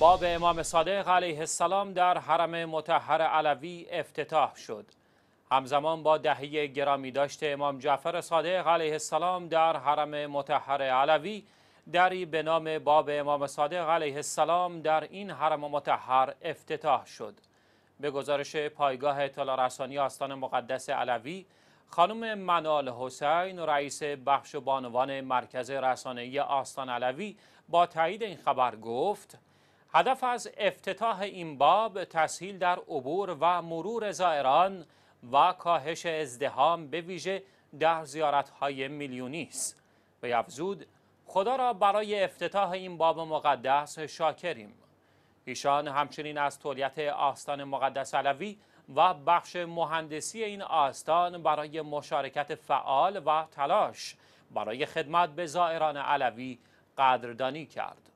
باب امام صادق علیه السلام در حرم متحر علوی افتتاح شد همزمان با دهی گرامی داشته امام جعفر صادق علیه السلام در حرم متحر علوی دری به نام باب امام صادق علیه السلام در این حرم متحر افتتاح شد به گزارش پایگاه اطلاع رسانی آستان مقدس علوی خانم منال حسین رئیس بخش بانوان مرکز رسانه‌ای آستان علوی با تایید این خبر گفت هدف از افتتاح این باب تسهیل در عبور و مرور زائران و کاهش ازدهام به ویژه در زیارتهای میلیونی است به افزود خدا را برای افتتاح این باب مقدس شاکریم ایشان همچنین از تولیت آستان مقدس علوی و بخش مهندسی این آستان برای مشارکت فعال و تلاش برای خدمت به زائران علوی قدردانی کرد